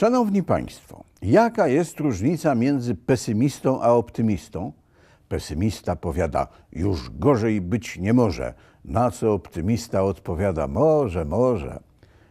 Szanowni Państwo, jaka jest różnica między pesymistą a optymistą? Pesymista powiada, już gorzej być nie może, na co optymista odpowiada, może, może.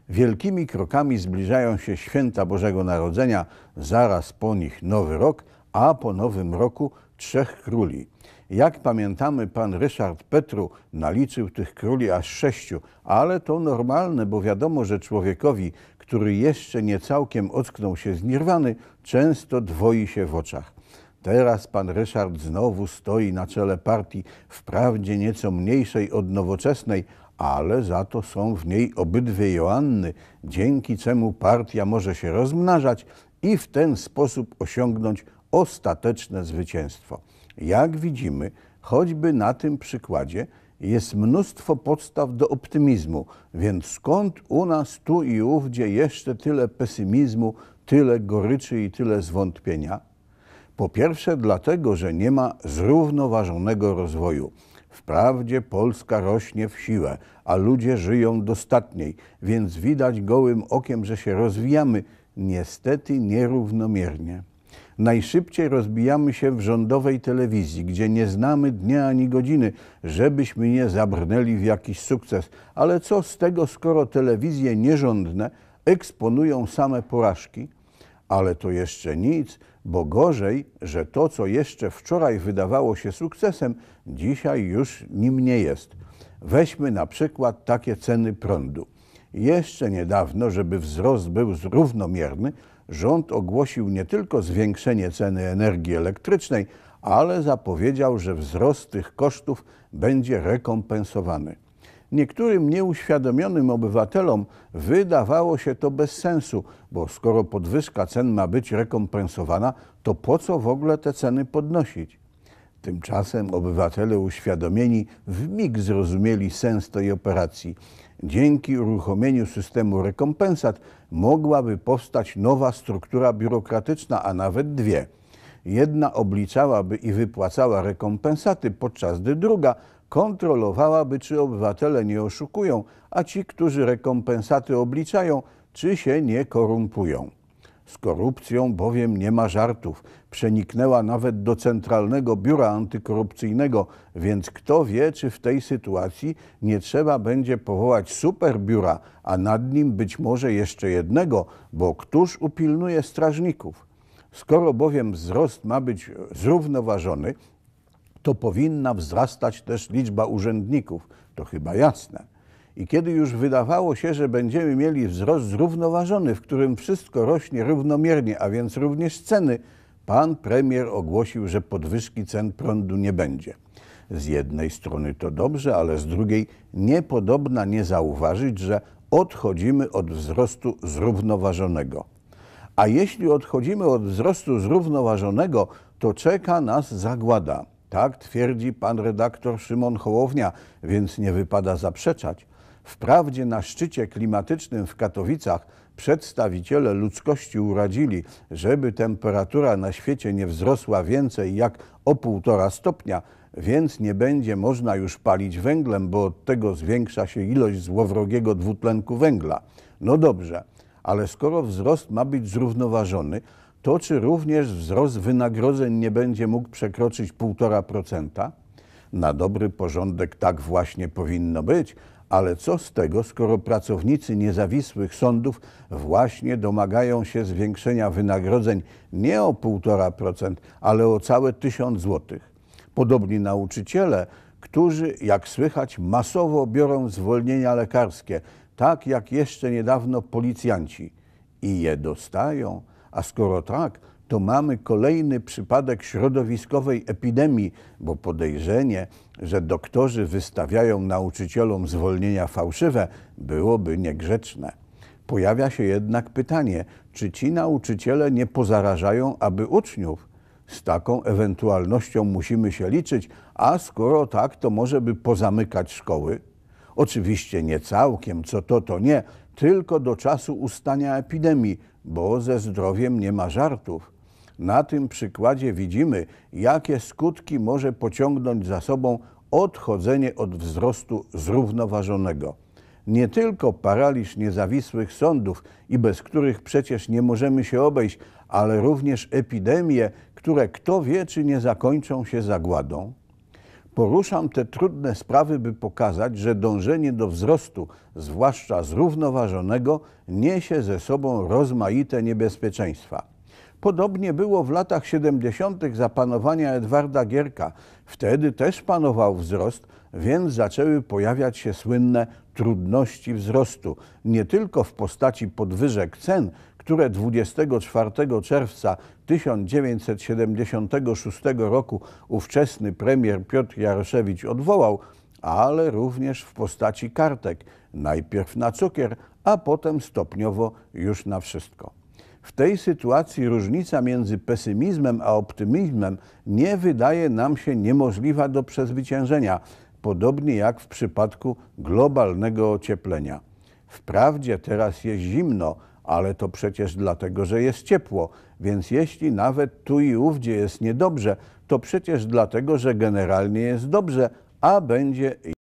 Wielkimi krokami zbliżają się święta Bożego Narodzenia, zaraz po nich Nowy Rok, a po Nowym Roku Trzech Króli. Jak pamiętamy, pan Ryszard Petru naliczył tych króli aż sześciu, ale to normalne, bo wiadomo, że człowiekowi, który jeszcze nie całkiem ocknął się z nirwany, często dwoi się w oczach. Teraz pan Ryszard znowu stoi na czele partii, wprawdzie nieco mniejszej od nowoczesnej, ale za to są w niej obydwie Joanny, dzięki czemu partia może się rozmnażać i w ten sposób osiągnąć ostateczne zwycięstwo. Jak widzimy, choćby na tym przykładzie, jest mnóstwo podstaw do optymizmu, więc skąd u nas tu i ówdzie jeszcze tyle pesymizmu, tyle goryczy i tyle zwątpienia? Po pierwsze, dlatego, że nie ma zrównoważonego rozwoju. Wprawdzie Polska rośnie w siłę, a ludzie żyją dostatniej, więc widać gołym okiem, że się rozwijamy, niestety nierównomiernie. Najszybciej rozbijamy się w rządowej telewizji, gdzie nie znamy dnia ani godziny, żebyśmy nie zabrnęli w jakiś sukces. Ale co z tego, skoro telewizje nierządne eksponują same porażki? Ale to jeszcze nic, bo gorzej, że to, co jeszcze wczoraj wydawało się sukcesem, dzisiaj już nim nie jest. Weźmy na przykład takie ceny prądu. Jeszcze niedawno, żeby wzrost był równomierny, rząd ogłosił nie tylko zwiększenie ceny energii elektrycznej, ale zapowiedział, że wzrost tych kosztów będzie rekompensowany. Niektórym nieuświadomionym obywatelom wydawało się to bez sensu, bo skoro podwyżka cen ma być rekompensowana, to po co w ogóle te ceny podnosić? Tymczasem obywatele uświadomieni w mig zrozumieli sens tej operacji. Dzięki uruchomieniu systemu rekompensat mogłaby powstać nowa struktura biurokratyczna, a nawet dwie. Jedna obliczałaby i wypłacała rekompensaty, podczas gdy druga kontrolowałaby, czy obywatele nie oszukują, a ci, którzy rekompensaty obliczają, czy się nie korumpują. Z korupcją bowiem nie ma żartów. Przeniknęła nawet do Centralnego Biura Antykorupcyjnego, więc kto wie, czy w tej sytuacji nie trzeba będzie powołać superbiura, a nad nim być może jeszcze jednego, bo któż upilnuje strażników? Skoro bowiem wzrost ma być zrównoważony, to powinna wzrastać też liczba urzędników. To chyba jasne. I kiedy już wydawało się, że będziemy mieli wzrost zrównoważony, w którym wszystko rośnie równomiernie, a więc również ceny, pan premier ogłosił, że podwyżki cen prądu nie będzie. Z jednej strony to dobrze, ale z drugiej niepodobna nie zauważyć, że odchodzimy od wzrostu zrównoważonego. A jeśli odchodzimy od wzrostu zrównoważonego, to czeka nas zagłada. Tak twierdzi pan redaktor Szymon Hołownia, więc nie wypada zaprzeczać. Wprawdzie na szczycie klimatycznym w Katowicach przedstawiciele ludzkości uradzili, żeby temperatura na świecie nie wzrosła więcej jak o 1,5 stopnia, więc nie będzie można już palić węglem, bo od tego zwiększa się ilość złowrogiego dwutlenku węgla. No dobrze, ale skoro wzrost ma być zrównoważony, to czy również wzrost wynagrodzeń nie będzie mógł przekroczyć 1,5%? Na dobry porządek tak właśnie powinno być, ale co z tego, skoro pracownicy niezawisłych sądów właśnie domagają się zwiększenia wynagrodzeń nie o 1,5%, ale o całe 1000 zł. Podobni nauczyciele, którzy, jak słychać, masowo biorą zwolnienia lekarskie, tak jak jeszcze niedawno policjanci. I je dostają. A skoro tak, to mamy kolejny przypadek środowiskowej epidemii, bo podejrzenie, że doktorzy wystawiają nauczycielom zwolnienia fałszywe, byłoby niegrzeczne. Pojawia się jednak pytanie, czy ci nauczyciele nie pozarażają aby uczniów? Z taką ewentualnością musimy się liczyć, a skoro tak, to może by pozamykać szkoły? Oczywiście nie całkiem, co to, to nie, tylko do czasu ustania epidemii, bo ze zdrowiem nie ma żartów. Na tym przykładzie widzimy, jakie skutki może pociągnąć za sobą odchodzenie od wzrostu zrównoważonego. Nie tylko paraliż niezawisłych sądów i bez których przecież nie możemy się obejść, ale również epidemie, które kto wie, czy nie zakończą się zagładą. Poruszam te trudne sprawy, by pokazać, że dążenie do wzrostu, zwłaszcza zrównoważonego, niesie ze sobą rozmaite niebezpieczeństwa. Podobnie było w latach 70. za panowania Edwarda Gierka. Wtedy też panował wzrost, więc zaczęły pojawiać się słynne trudności wzrostu, nie tylko w postaci podwyżek cen, które 24 czerwca 1976 roku ówczesny premier Piotr Jaroszewicz odwołał, ale również w postaci kartek, najpierw na cukier, a potem stopniowo już na wszystko. W tej sytuacji różnica między pesymizmem a optymizmem nie wydaje nam się niemożliwa do przezwyciężenia, podobnie jak w przypadku globalnego ocieplenia. Wprawdzie teraz jest zimno, ale to przecież dlatego, że jest ciepło, więc jeśli nawet tu i ówdzie jest niedobrze, to przecież dlatego, że generalnie jest dobrze, a będzie